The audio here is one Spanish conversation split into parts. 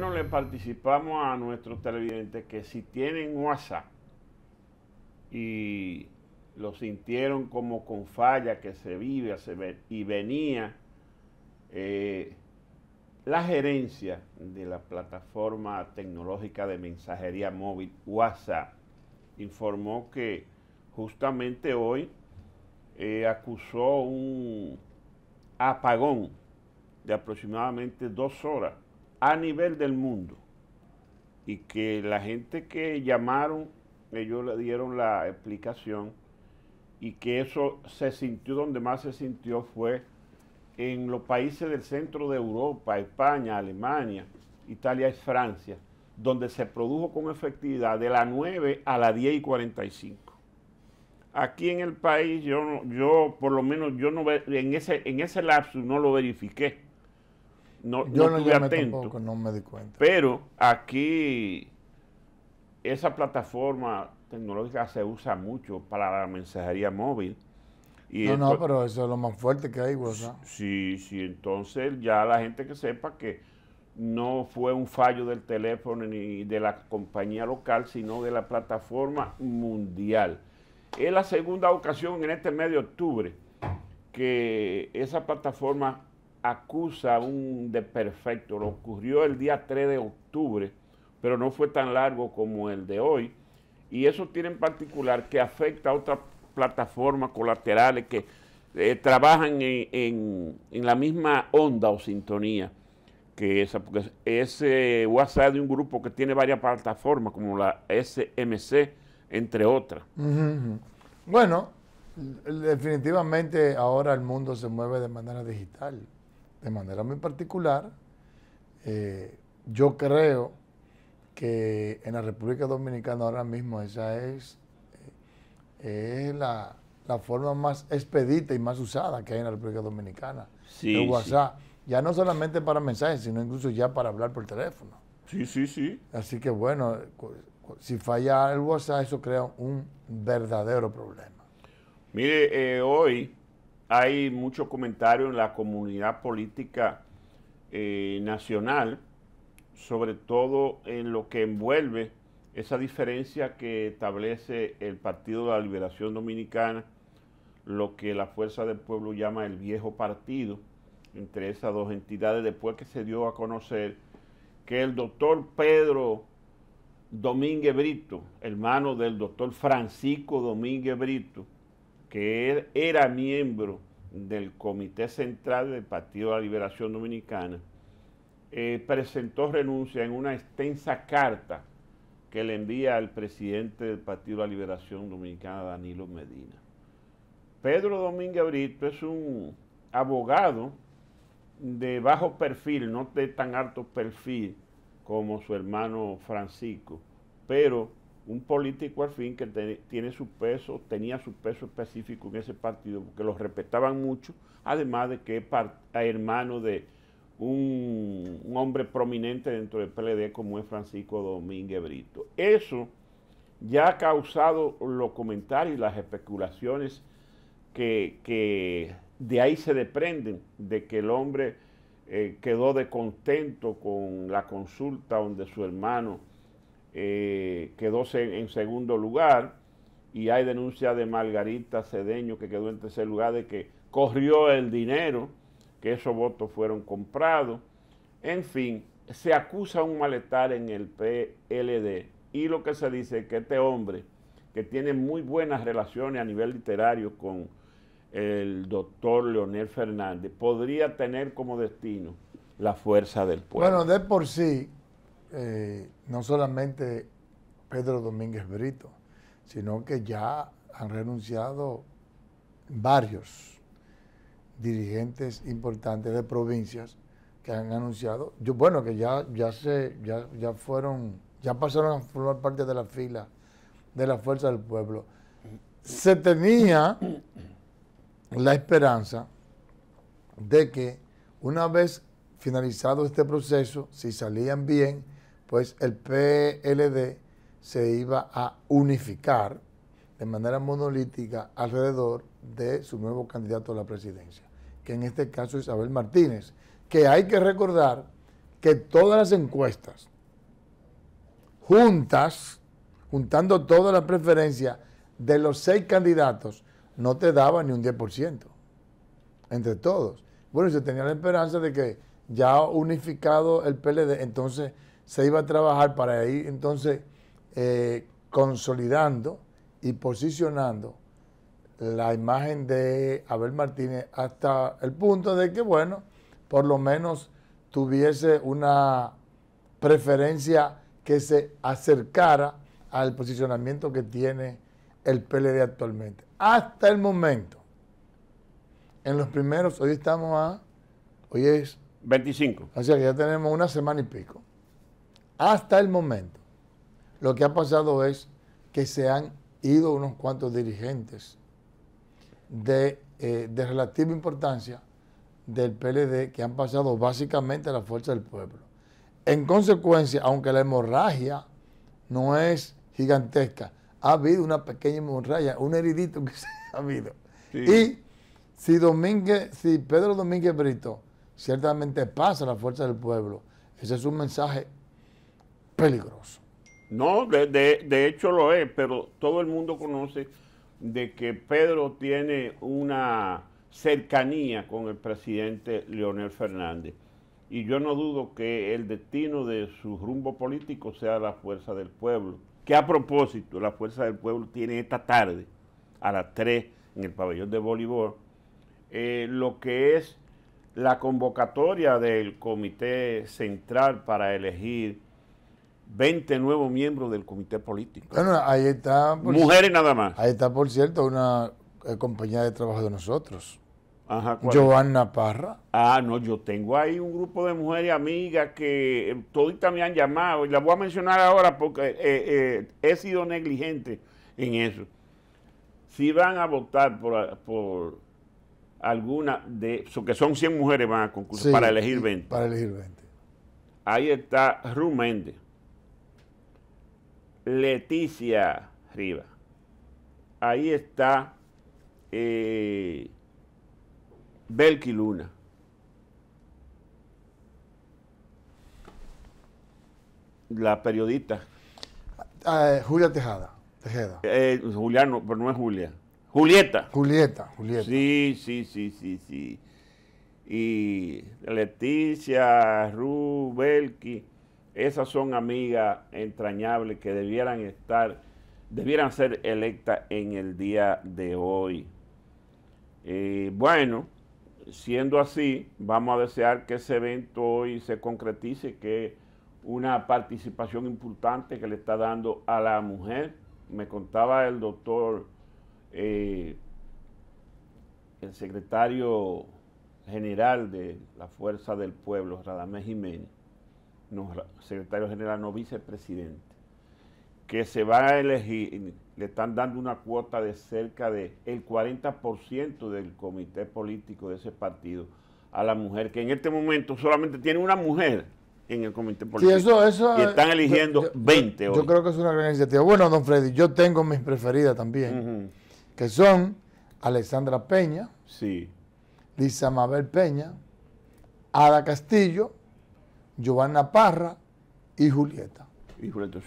Bueno, le participamos a nuestros televidentes que si tienen WhatsApp y lo sintieron como con falla que se vive y venía eh, la gerencia de la plataforma tecnológica de mensajería móvil WhatsApp informó que justamente hoy eh, acusó un apagón de aproximadamente dos horas a nivel del mundo y que la gente que llamaron, ellos le dieron la explicación y que eso se sintió, donde más se sintió fue en los países del centro de Europa, España, Alemania, Italia y Francia, donde se produjo con efectividad de la 9 a la 10 y 45. Aquí en el país, yo, yo por lo menos, yo no en ese, en ese lapso no lo verifiqué yo no, me di cuenta. Pero aquí esa plataforma tecnológica se usa mucho para la mensajería móvil. no, no, pero eso es lo más fuerte que hay, WhatsApp. Sí, sí, entonces ya la gente que sepa que no fue un fallo del teléfono ni de la compañía local, sino de la plataforma mundial. Es la segunda ocasión en este mes de octubre que esa plataforma acusa un perfecto Lo ocurrió el día 3 de octubre, pero no fue tan largo como el de hoy. Y eso tiene en particular que afecta a otras plataformas colaterales que eh, trabajan en, en, la misma onda o sintonía que esa, porque ese WhatsApp de un grupo que tiene varias plataformas, como la SMC, entre otras. Bueno, definitivamente ahora el mundo se mueve de manera digital de manera muy particular, eh, yo creo que en la República Dominicana ahora mismo esa es, eh, la, forma más expedita y más usada que hay en la República Dominicana. el WhatsApp, ya no solamente para mensajes, sino incluso ya para hablar por teléfono. Sí, sí, sí. Así que bueno, si falla el WhatsApp, eso crea un verdadero problema. Mire, eh, hoy hay mucho comentario en la comunidad política eh, nacional, sobre todo en lo que envuelve esa diferencia que establece el Partido de la Liberación Dominicana, lo que la Fuerza del Pueblo llama el viejo partido, entre esas dos entidades, después que se dio a conocer que el doctor Pedro Domínguez Brito, hermano del doctor Francisco Domínguez Brito, que era miembro del Comité Central del Partido de la Liberación Dominicana, eh, presentó renuncia en una extensa carta que le envía al presidente del Partido de la Liberación Dominicana, Danilo Medina. Pedro Domínguez Brito es un abogado de bajo perfil, no de tan alto perfil como su hermano Francisco, pero un político al fin que tiene su peso, tenía su peso específico en ese partido, porque lo respetaban mucho, además de que es hermano de un, hombre prominente dentro del PLD como es Francisco Domínguez Brito. Eso ya ha causado los comentarios y las especulaciones que, de ahí se desprenden, de que el hombre eh, quedó quedó descontento con la consulta donde su hermano eh, quedó en segundo lugar y hay denuncia de Margarita Cedeño que quedó en tercer lugar de que corrió el dinero, que esos votos fueron comprados. En fin, se acusa un malestar en el PLD y lo que se dice es que este hombre, que tiene muy buenas relaciones a nivel literario con el doctor Leonel Fernández, podría tener como destino la fuerza del pueblo. Bueno, de por sí, eh, no solamente Pedro Domínguez Brito, sino que ya han renunciado varios dirigentes importantes de provincias que han anunciado, yo, bueno, que ya, ya, se, ya, ya fueron, ya pasaron a formar parte de la fila de la fuerza del pueblo. Se tenía la esperanza de que una vez finalizado este proceso, si salían bien, pues el PLD se iba a unificar de manera monolítica alrededor de su nuevo candidato a la presidencia, que en este caso es Isabel Martínez, que hay que recordar que todas las encuestas juntas, juntando todas las preferencias de los seis candidatos, no te daban ni un 10%, entre todos. Bueno, se tenía la esperanza de que ya unificado el PLD, entonces se iba a trabajar para ir entonces eh, consolidando y posicionando la imagen de Abel Martínez hasta el punto de que, bueno, por lo menos tuviese una preferencia que se acercara al posicionamiento que tiene el PLD actualmente. Hasta el momento, en los primeros, hoy estamos a, hoy es... 25. O sea que ya tenemos una semana y pico. Hasta el momento, lo que ha pasado es que se han ido unos cuantos dirigentes de, eh, relativa importancia del PLD que han pasado básicamente a la fuerza del pueblo. En consecuencia, aunque la hemorragia no es gigantesca, ha habido una pequeña hemorragia, un heridito que se ha habido. Y si, Domínguez, si Pedro Domínguez Brito ciertamente pasa a la fuerza del pueblo, ese es un mensaje peligroso. No, de, hecho lo es, pero todo el mundo conoce de que Pedro tiene una cercanía con el presidente Leonel Fernández. Y yo no dudo que el destino de su rumbo político sea la fuerza del pueblo. Que a propósito, la fuerza del pueblo tiene esta tarde, a las 3, en el pabellón de Bolívar, eh, lo que es la convocatoria del Comité Central para elegir 20 nuevos miembros del comité político. Bueno, ahí está. Mujeres nada más. Ahí está, por cierto, una eh, compañía de trabajo de nosotros. Ajá, Parra. Ah, no, yo tengo ahí un grupo de mujeres amigas que eh, todavía me han llamado y la voy a mencionar ahora porque eh, eh, he sido negligente en eso. Si van a votar por, alguna de, que son 100 mujeres van a concluir para elegir 20. Para elegir 20. Ahí está Ruméndez. Leticia Riva. Ahí está eh, Belki Luna. La periodista. Ah, eh, Julia Tejada. Tejeda. Eh, Juliano, pero no es Julia. Julieta. Julieta, Julieta. Sí, sí, sí, sí, sí. Y Leticia, Rubelki. Esas son amigas entrañables que debieran estar, debieran ser electas en el día de hoy. Eh, bueno, siendo así, vamos a desear que ese evento hoy se concretice, que una participación importante que le está dando a la mujer. Me contaba el doctor, eh, el secretario general de la Fuerza del Pueblo, Radamés Jiménez, secretario general, no vicepresidente, que se va a elegir, le están dando una cuota de cerca del 40% del comité político de ese partido a la mujer, que en este momento solamente tiene una mujer en el comité político. eso, y están eligiendo 20 Yo creo que es una gran iniciativa. Bueno, don Freddy, yo tengo mis preferidas también, que son Alexandra Peña, Lisa Mabel Peña, Ada Castillo, Giovanna Parra y Julieta.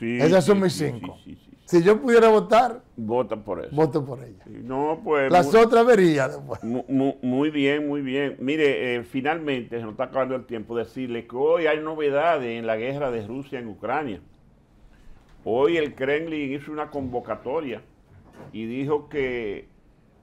Esas son mis cinco. si yo pudiera votar, vota por eso. Voto por ella. No, pues. Las otras vería después. Muy, bien, muy bien. Mire, eh, finalmente se nos está acabando el tiempo decirle que hoy hay novedades en la guerra de Rusia en Ucrania. Hoy el Kremlin hizo una convocatoria y dijo que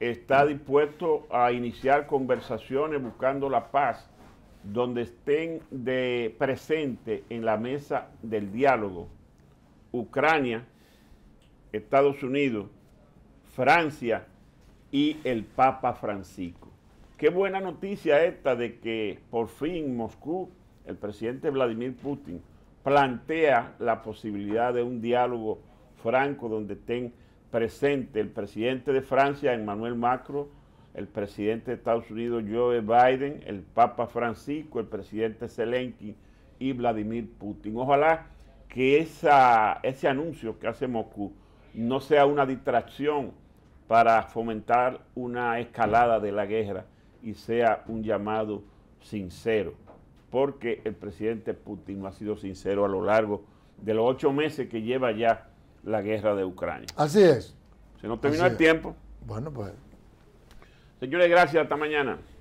está dispuesto a iniciar conversaciones buscando la paz donde estén de presente en la mesa del diálogo Ucrania, Estados Unidos, Francia y el Papa Francisco. Qué buena noticia esta de que por fin Moscú, el presidente Vladimir Putin, plantea la posibilidad de un diálogo franco donde estén presentes el presidente de Francia, Emmanuel Macron, el presidente de Estados Unidos Joe Biden, el Papa Francisco, el presidente Zelensky y Vladimir Putin. Ojalá que ese anuncio que hace Moscú no sea una distracción para fomentar una escalada de la guerra y sea un llamado sincero, porque el presidente Putin no ha sido sincero a lo largo de los ocho meses que lleva ya la guerra de Ucrania. Así es. Se nos terminó el tiempo. Bueno, pues Señores, gracias. Hasta mañana.